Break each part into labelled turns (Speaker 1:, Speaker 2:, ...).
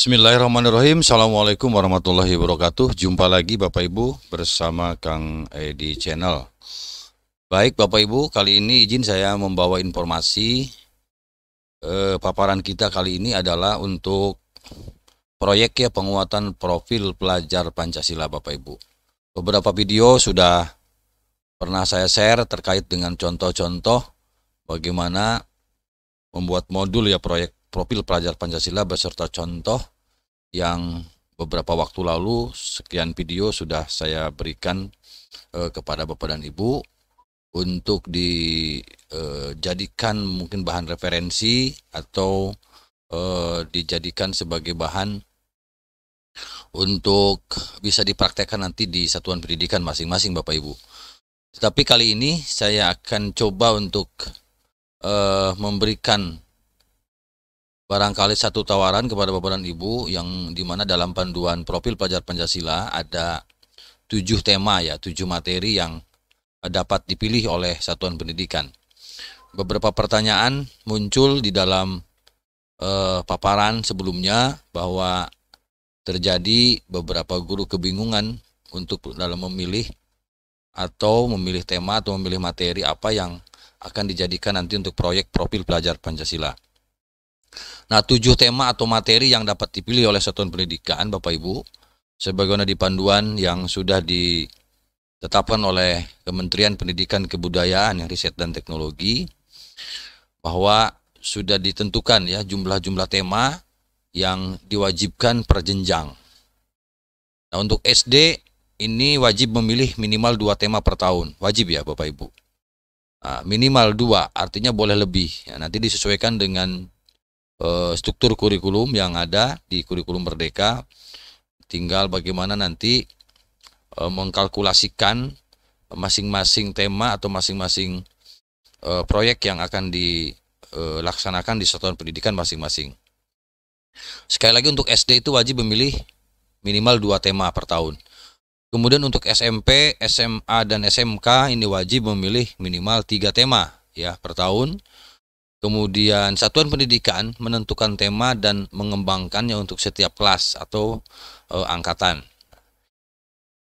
Speaker 1: Bismillahirrahmanirrahim. Assalamualaikum warahmatullahi wabarakatuh. Jumpa lagi Bapak Ibu bersama Kang Edi Channel. Baik Bapak Ibu, kali ini izin saya membawa informasi. Eh, paparan kita kali ini adalah untuk proyek ya penguatan profil pelajar Pancasila Bapak Ibu. Beberapa video sudah pernah saya share terkait dengan contoh-contoh bagaimana membuat modul ya proyek profil pelajar Pancasila beserta contoh yang beberapa waktu lalu sekian video sudah saya berikan eh, kepada Bapak dan Ibu untuk dijadikan eh, mungkin bahan referensi atau eh, dijadikan sebagai bahan untuk bisa dipraktekkan nanti di satuan pendidikan masing-masing Bapak Ibu. Tetapi kali ini saya akan coba untuk eh, memberikan barangkali satu tawaran kepada Bapak dan Ibu yang dimana dalam panduan profil pelajar Pancasila ada tujuh tema ya, tujuh materi yang dapat dipilih oleh satuan pendidikan. Beberapa pertanyaan muncul di dalam eh, paparan sebelumnya bahwa terjadi beberapa guru kebingungan untuk dalam memilih atau memilih tema atau memilih materi apa yang akan dijadikan nanti untuk proyek profil pelajar Pancasila. Nah, tujuh tema atau materi yang dapat dipilih oleh satuan pendidikan, Bapak Ibu, sebagaimana di panduan yang sudah ditetapkan oleh Kementerian Pendidikan Kebudayaan, Riset dan Teknologi, bahwa sudah ditentukan ya jumlah-jumlah tema yang diwajibkan per jenjang. Nah, untuk SD ini wajib memilih minimal dua tema per tahun. Wajib ya, Bapak Ibu. Nah, minimal dua, artinya boleh lebih. Ya, nanti disesuaikan dengan Eh, struktur kurikulum yang ada di kurikulum merdeka tinggal bagaimana nanti eh, mengkalkulasikan masing-masing tema atau masing-masing eh, proyek yang akan dilaksanakan di satuan pendidikan masing-masing. Sekali lagi untuk SD itu wajib memilih minimal dua tema per tahun. Kemudian untuk SMP, SMA dan SMK ini wajib memilih minimal tiga tema ya per tahun. Kemudian satuan pendidikan menentukan tema dan mengembangkannya untuk setiap kelas atau e, angkatan.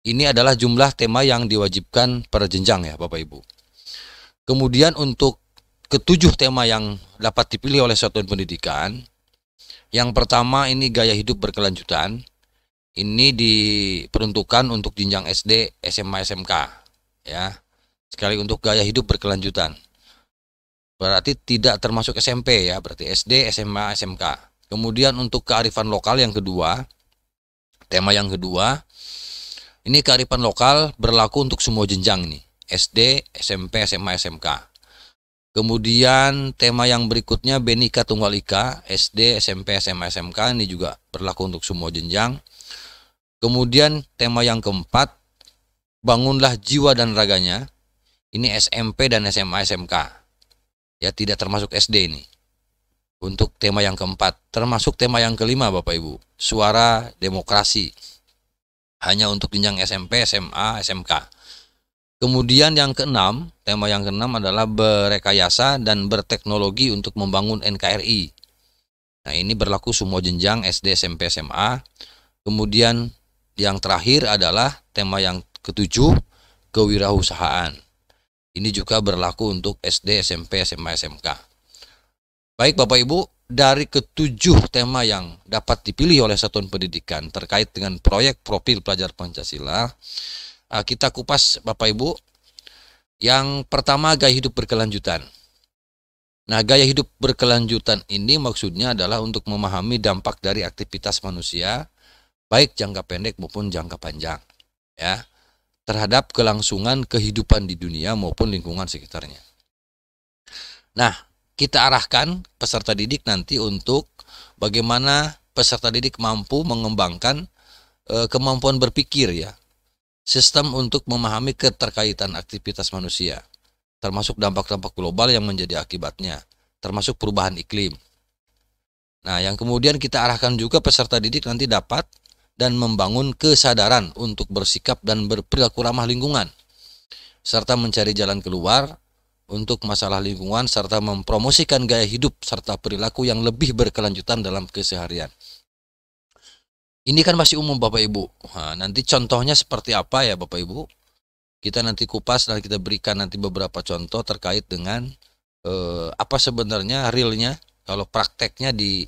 Speaker 1: Ini adalah jumlah tema yang diwajibkan per jenjang ya Bapak Ibu. Kemudian untuk ketujuh tema yang dapat dipilih oleh satuan pendidikan, yang pertama ini gaya hidup berkelanjutan. Ini diperuntukkan untuk jenjang SD, SMA, SMK ya. Sekali untuk gaya hidup berkelanjutan. Berarti tidak termasuk SMP ya, berarti SD, SMA, SMK. Kemudian untuk kearifan lokal yang kedua, tema yang kedua, ini kearifan lokal berlaku untuk semua jenjang nih, SD, SMP, SMA, SMK. Kemudian tema yang berikutnya Benika Tunggal Ika, SD, SMP, SMA, SMK ini juga berlaku untuk semua jenjang. Kemudian tema yang keempat, bangunlah jiwa dan raganya. Ini SMP dan SMA SMK ya tidak termasuk SD ini untuk tema yang keempat termasuk tema yang kelima Bapak Ibu suara demokrasi hanya untuk jenjang SMP SMA SMK kemudian yang keenam tema yang keenam adalah berekayasa dan berteknologi untuk membangun NKRI nah ini berlaku semua jenjang SD SMP SMA kemudian yang terakhir adalah tema yang ketujuh kewirausahaan ini juga berlaku untuk SD, SMP, SMA, SMK. Baik Bapak Ibu, dari ketujuh tema yang dapat dipilih oleh Satuan Pendidikan terkait dengan proyek profil pelajar Pancasila, eh, kita kupas Bapak Ibu. Yang pertama gaya hidup berkelanjutan. Nah, gaya hidup berkelanjutan ini maksudnya adalah untuk memahami dampak dari aktivitas manusia baik jangka pendek maupun jangka panjang, ya terhadap kelangsungan kehidupan di dunia maupun lingkungan sekitarnya. Nah, kita arahkan peserta didik nanti untuk bagaimana peserta didik mampu mengembangkan e, kemampuan berpikir ya. Sistem untuk memahami keterkaitan aktivitas manusia, termasuk dampak-dampak global yang menjadi akibatnya, termasuk perubahan iklim. Nah, yang kemudian kita arahkan juga peserta didik nanti dapat dan membangun kesadaran untuk bersikap dan berperilaku ramah lingkungan, serta mencari jalan keluar untuk masalah lingkungan serta mempromosikan gaya hidup serta perilaku yang lebih berkelanjutan dalam keseharian. Ini kan masih umum Bapak Ibu. Nah, nanti contohnya seperti apa ya Bapak Ibu? Kita nanti kupas dan kita berikan nanti beberapa contoh terkait dengan eh, apa sebenarnya realnya kalau prakteknya di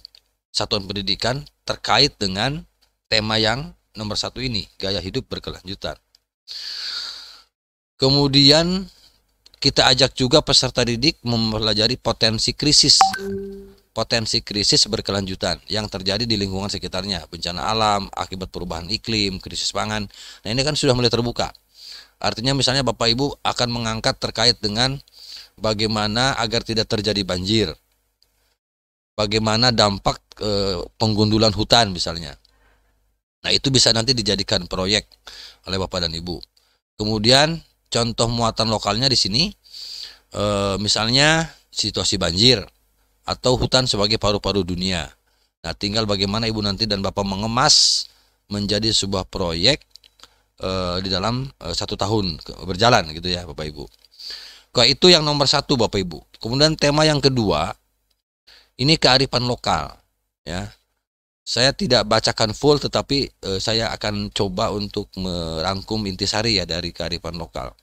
Speaker 1: satuan pendidikan terkait dengan tema yang nomor satu ini, gaya hidup berkelanjutan. Kemudian kita ajak juga peserta didik mempelajari potensi krisis. Potensi krisis berkelanjutan yang terjadi di lingkungan sekitarnya, bencana alam, akibat perubahan iklim, krisis pangan. Nah, ini kan sudah mulai terbuka. Artinya misalnya Bapak Ibu akan mengangkat terkait dengan bagaimana agar tidak terjadi banjir. Bagaimana dampak e, penggundulan hutan misalnya Nah, itu bisa nanti dijadikan proyek oleh Bapak dan Ibu. Kemudian contoh muatan lokalnya di sini e, misalnya situasi banjir atau hutan sebagai paru-paru dunia. Nah, tinggal bagaimana Ibu nanti dan Bapak mengemas menjadi sebuah proyek e, di dalam e, satu tahun berjalan gitu ya, Bapak Ibu. Oke, itu yang nomor satu Bapak Ibu. Kemudian tema yang kedua ini kearifan lokal ya saya tidak bacakan full tetapi uh, saya akan coba untuk merangkum intisari ya dari kearifan lokal.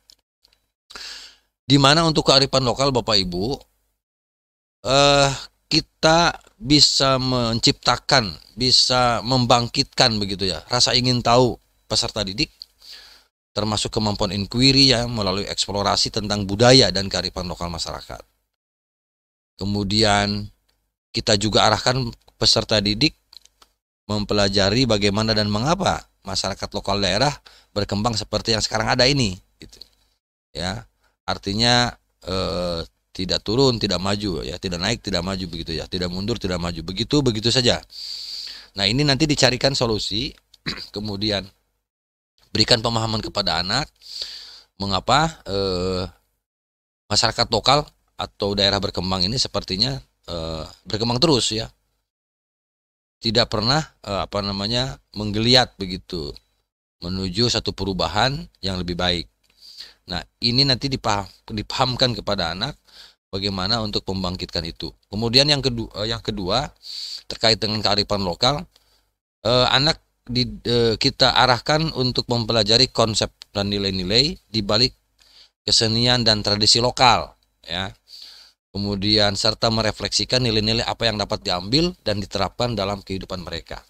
Speaker 1: Di mana untuk kearifan lokal Bapak Ibu eh kita bisa menciptakan, bisa membangkitkan begitu ya rasa ingin tahu peserta didik termasuk kemampuan inquiry ya melalui eksplorasi tentang budaya dan kearifan lokal masyarakat. Kemudian kita juga arahkan peserta didik mempelajari bagaimana dan mengapa masyarakat lokal daerah berkembang seperti yang sekarang ada ini gitu. Ya. Artinya eh, tidak turun, tidak maju ya, tidak naik, tidak maju begitu ya, tidak mundur, tidak maju. Begitu begitu saja. Nah, ini nanti dicarikan solusi kemudian berikan pemahaman kepada anak mengapa eh, masyarakat lokal atau daerah berkembang ini sepertinya eh, berkembang terus ya tidak pernah eh, apa namanya menggeliat begitu menuju satu perubahan yang lebih baik. Nah, ini nanti dipaham, dipahamkan kepada anak bagaimana untuk membangkitkan itu. Kemudian yang kedua eh, yang kedua terkait dengan kearifan lokal eh, anak di, eh, kita arahkan untuk mempelajari konsep dan nilai-nilai di balik kesenian dan tradisi lokal ya kemudian serta merefleksikan nilai-nilai apa yang dapat diambil dan diterapkan dalam kehidupan mereka.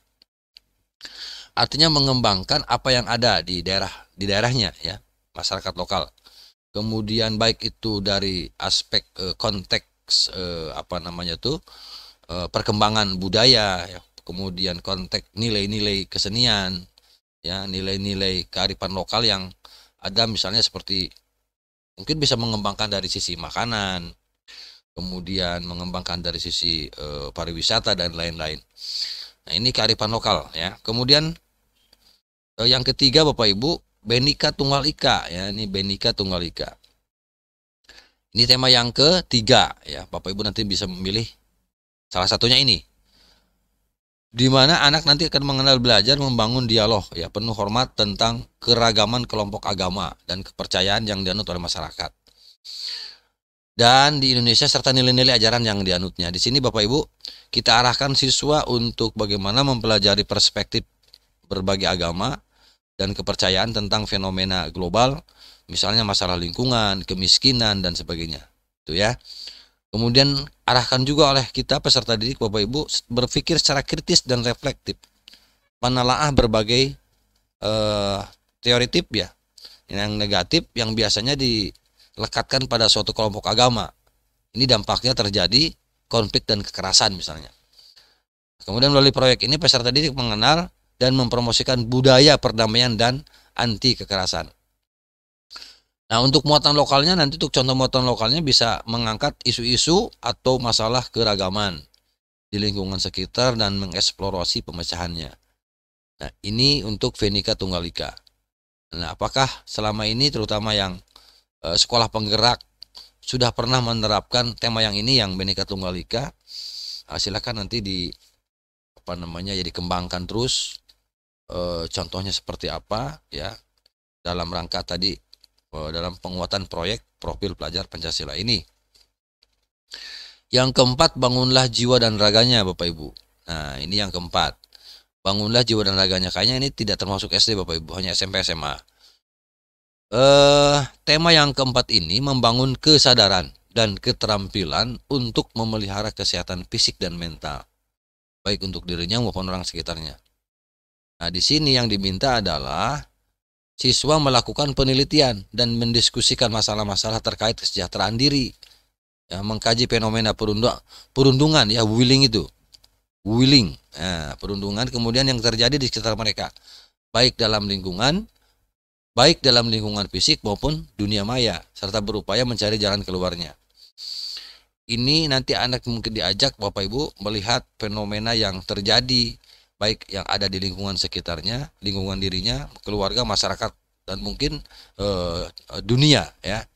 Speaker 1: Artinya mengembangkan apa yang ada di daerah di daerahnya ya, masyarakat lokal. Kemudian baik itu dari aspek e, konteks e, apa namanya tuh e, perkembangan budaya, ya. kemudian konteks nilai-nilai kesenian, ya nilai-nilai kearifan lokal yang ada misalnya seperti mungkin bisa mengembangkan dari sisi makanan, kemudian mengembangkan dari sisi e, pariwisata dan lain-lain. Nah, ini kearifan lokal ya. Kemudian e, yang ketiga Bapak Ibu, Benika Tunggal Ika ya. Ini Benika Tunggal Ika. Ini tema yang ketiga ya. Bapak Ibu nanti bisa memilih salah satunya ini. Di mana anak nanti akan mengenal belajar membangun dialog ya penuh hormat tentang keragaman kelompok agama dan kepercayaan yang dianut oleh masyarakat dan di Indonesia serta nilai-nilai ajaran yang dianutnya. Di sini Bapak Ibu, kita arahkan siswa untuk bagaimana mempelajari perspektif berbagai agama dan kepercayaan tentang fenomena global, misalnya masalah lingkungan, kemiskinan dan sebagainya. Itu ya. Kemudian arahkan juga oleh kita peserta didik Bapak Ibu berpikir secara kritis dan reflektif. Menelaah berbagai eh, teoritip ya yang negatif yang biasanya di lekatkan pada suatu kelompok agama. Ini dampaknya terjadi konflik dan kekerasan misalnya. Kemudian melalui proyek ini peserta didik mengenal dan mempromosikan budaya perdamaian dan anti kekerasan. Nah, untuk muatan lokalnya nanti untuk contoh muatan lokalnya bisa mengangkat isu-isu atau masalah keragaman di lingkungan sekitar dan mengeksplorasi pemecahannya. Nah, ini untuk Venika Tunggalika. Nah, apakah selama ini terutama yang Eh, sekolah penggerak sudah pernah menerapkan tema yang ini yang Benika Tunggal Ika. Ah, silakan nanti di apa namanya ya dikembangkan terus e, contohnya seperti apa ya dalam rangka tadi e, dalam penguatan proyek profil pelajar Pancasila ini. Yang keempat bangunlah jiwa dan raganya Bapak Ibu. Nah, ini yang keempat. Bangunlah jiwa dan raganya. Kayaknya ini tidak termasuk SD Bapak Ibu, hanya SMP SMA eh, tema yang keempat ini membangun kesadaran dan keterampilan untuk memelihara kesehatan fisik dan mental, baik untuk dirinya maupun orang sekitarnya. Nah, di sini yang diminta adalah siswa melakukan penelitian dan mendiskusikan masalah-masalah terkait kesejahteraan diri, ya, mengkaji fenomena perundungan, perundungan ya willing itu, willing, nah, perundungan kemudian yang terjadi di sekitar mereka, baik dalam lingkungan baik dalam lingkungan fisik maupun dunia maya, serta berupaya mencari jalan keluarnya. Ini nanti anak mungkin diajak Bapak Ibu melihat fenomena yang terjadi, baik yang ada di lingkungan sekitarnya, lingkungan dirinya, keluarga, masyarakat, dan mungkin e, dunia ya.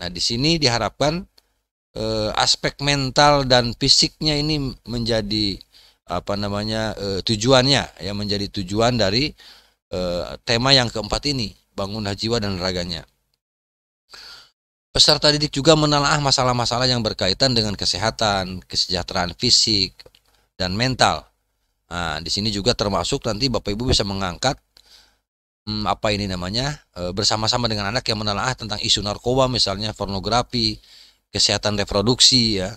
Speaker 1: Nah di sini diharapkan e, aspek mental dan fisiknya ini menjadi apa namanya e, tujuannya yang menjadi tujuan dari Eh, tema yang keempat ini, bangunlah jiwa dan raganya. Peserta didik juga menelaah masalah-masalah yang berkaitan dengan kesehatan, kesejahteraan fisik, dan mental. Nah, di sini juga termasuk nanti Bapak Ibu bisa mengangkat hmm, apa ini namanya e, bersama-sama dengan anak yang menelaah tentang isu narkoba misalnya pornografi, kesehatan reproduksi ya.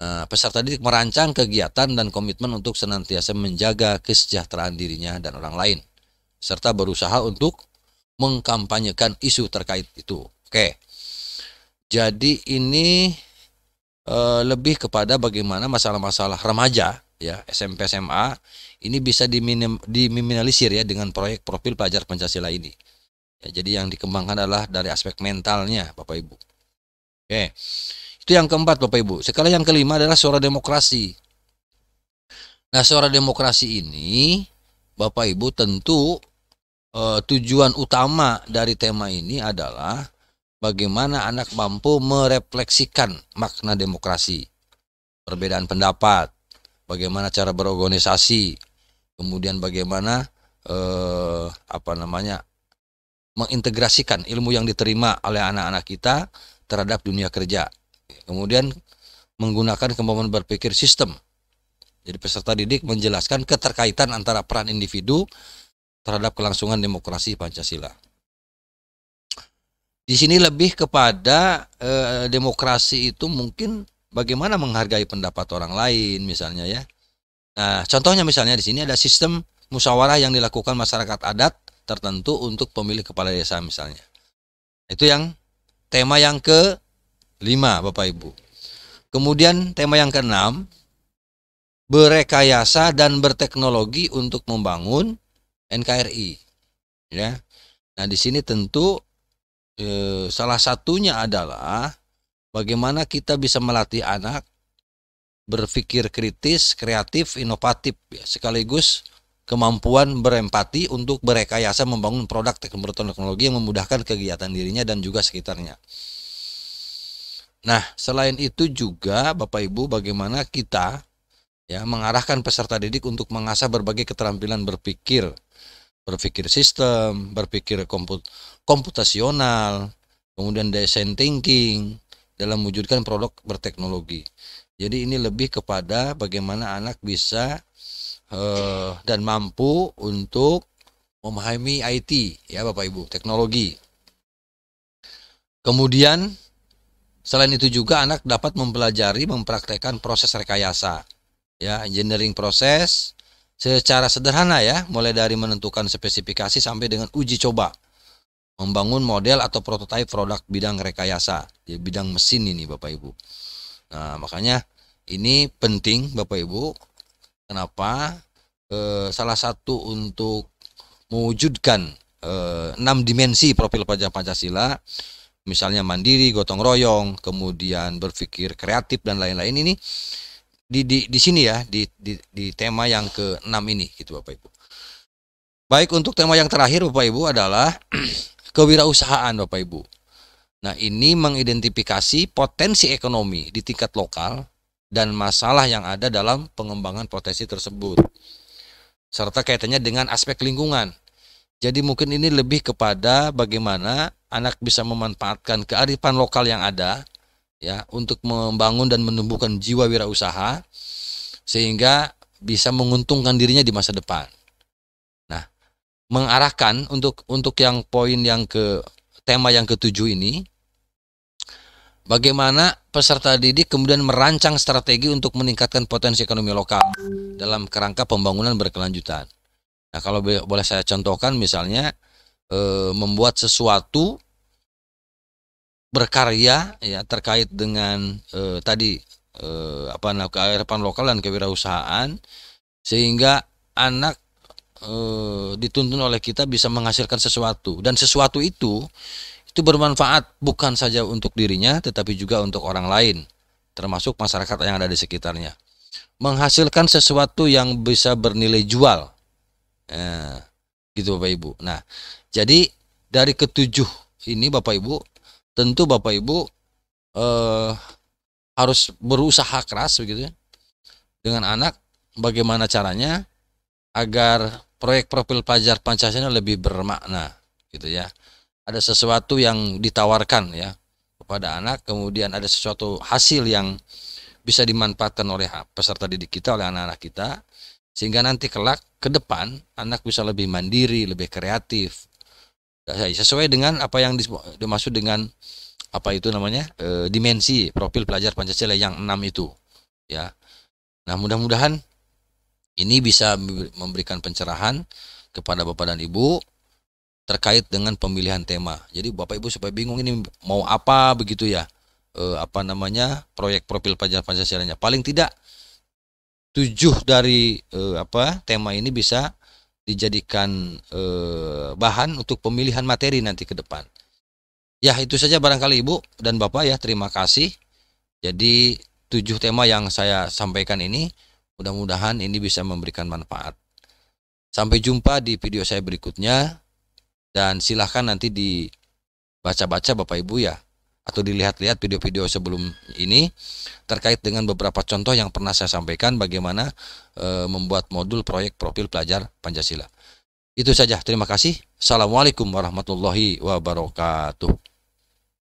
Speaker 1: E, peserta didik merancang kegiatan dan komitmen untuk senantiasa menjaga kesejahteraan dirinya dan orang lain serta berusaha untuk mengkampanyekan isu terkait itu. Oke. Jadi ini e, lebih kepada bagaimana masalah-masalah remaja ya SMP SMA ini bisa diminim, diminimalisir ya dengan proyek profil pelajar Pancasila ini. Ya, jadi yang dikembangkan adalah dari aspek mentalnya Bapak Ibu. Oke. Itu yang keempat Bapak Ibu. Sekarang yang kelima adalah suara demokrasi. Nah, suara demokrasi ini Bapak Ibu tentu eh, tujuan utama dari tema ini adalah bagaimana anak mampu merefleksikan makna demokrasi, perbedaan pendapat, bagaimana cara berorganisasi, kemudian bagaimana eh, apa namanya mengintegrasikan ilmu yang diterima oleh anak-anak kita terhadap dunia kerja, kemudian menggunakan kemampuan berpikir sistem jadi peserta didik menjelaskan keterkaitan antara peran individu terhadap kelangsungan demokrasi Pancasila. Di sini lebih kepada e, demokrasi itu mungkin bagaimana menghargai pendapat orang lain misalnya ya. Nah, contohnya misalnya di sini ada sistem musyawarah yang dilakukan masyarakat adat tertentu untuk pemilih kepala desa misalnya. Itu yang tema yang ke-5 Bapak Ibu. Kemudian tema yang ke-6 berekayasa dan berteknologi untuk membangun NKRI. Ya. Nah, di sini tentu eh, salah satunya adalah bagaimana kita bisa melatih anak berpikir kritis, kreatif, inovatif ya, sekaligus kemampuan berempati untuk berekayasa membangun produk teknologi yang memudahkan kegiatan dirinya dan juga sekitarnya. Nah, selain itu juga Bapak Ibu bagaimana kita ya mengarahkan peserta didik untuk mengasah berbagai keterampilan berpikir, berpikir sistem, berpikir komput komputasional, kemudian design thinking dalam mewujudkan produk berteknologi. Jadi ini lebih kepada bagaimana anak bisa uh, dan mampu untuk memahami IT ya Bapak Ibu, teknologi. Kemudian selain itu juga anak dapat mempelajari mempraktekkan proses rekayasa ya engineering proses secara sederhana ya, mulai dari menentukan spesifikasi sampai dengan uji coba. Membangun model atau prototipe produk bidang rekayasa, di bidang mesin ini Bapak Ibu. Nah, makanya ini penting Bapak Ibu. Kenapa? E, salah satu untuk mewujudkan eh, enam dimensi profil pajak Pancasila misalnya mandiri, gotong royong, kemudian berpikir kreatif dan lain-lain ini di di di sini ya di di, di tema yang ke-6 ini gitu Bapak Ibu. Baik untuk tema yang terakhir Bapak Ibu adalah kewirausahaan Bapak Ibu. Nah, ini mengidentifikasi potensi ekonomi di tingkat lokal dan masalah yang ada dalam pengembangan potensi tersebut. Serta kaitannya dengan aspek lingkungan. Jadi mungkin ini lebih kepada bagaimana anak bisa memanfaatkan kearifan lokal yang ada ya untuk membangun dan menumbuhkan jiwa wirausaha sehingga bisa menguntungkan dirinya di masa depan. Nah, mengarahkan untuk untuk yang poin yang ke tema yang ketujuh ini bagaimana peserta didik kemudian merancang strategi untuk meningkatkan potensi ekonomi lokal dalam kerangka pembangunan berkelanjutan. Nah, kalau boleh saya contohkan misalnya eh, membuat sesuatu berkarya ya terkait dengan eh, tadi eh, apa kearifan lokal dan kewirausahaan sehingga anak eh, dituntun oleh kita bisa menghasilkan sesuatu dan sesuatu itu itu bermanfaat bukan saja untuk dirinya tetapi juga untuk orang lain termasuk masyarakat yang ada di sekitarnya menghasilkan sesuatu yang bisa bernilai jual eh, gitu bapak ibu nah jadi dari ketujuh ini bapak ibu tentu Bapak Ibu eh, harus berusaha keras begitu ya dengan anak bagaimana caranya agar proyek profil pelajar Pancasila lebih bermakna gitu ya. Ada sesuatu yang ditawarkan ya kepada anak, kemudian ada sesuatu hasil yang bisa dimanfaatkan oleh peserta didik kita oleh anak-anak kita sehingga nanti kelak ke depan anak bisa lebih mandiri, lebih kreatif, Iya, sesuai dengan apa yang dimaksud dengan apa itu namanya e, dimensi profil pelajar Pancasila yang enam itu ya nah mudah-mudahan ini bisa memberikan pencerahan kepada bapak dan ibu terkait dengan pemilihan tema jadi bapak ibu supaya bingung ini mau apa begitu ya e, apa namanya proyek profil pelajar Pancasila nya paling tidak tujuh dari e, apa tema ini bisa dijadikan e, bahan untuk pemilihan materi nanti ke depan. Ya, itu saja barangkali Ibu dan Bapak ya, terima kasih. Jadi tujuh tema yang saya sampaikan ini mudah-mudahan ini bisa memberikan manfaat. Sampai jumpa di video saya berikutnya dan silahkan nanti dibaca-baca Bapak Ibu ya atau dilihat-lihat video-video sebelum ini terkait dengan beberapa contoh yang pernah saya sampaikan bagaimana e, membuat modul proyek profil pelajar Pancasila. Itu saja, terima kasih. Assalamualaikum warahmatullahi wabarakatuh.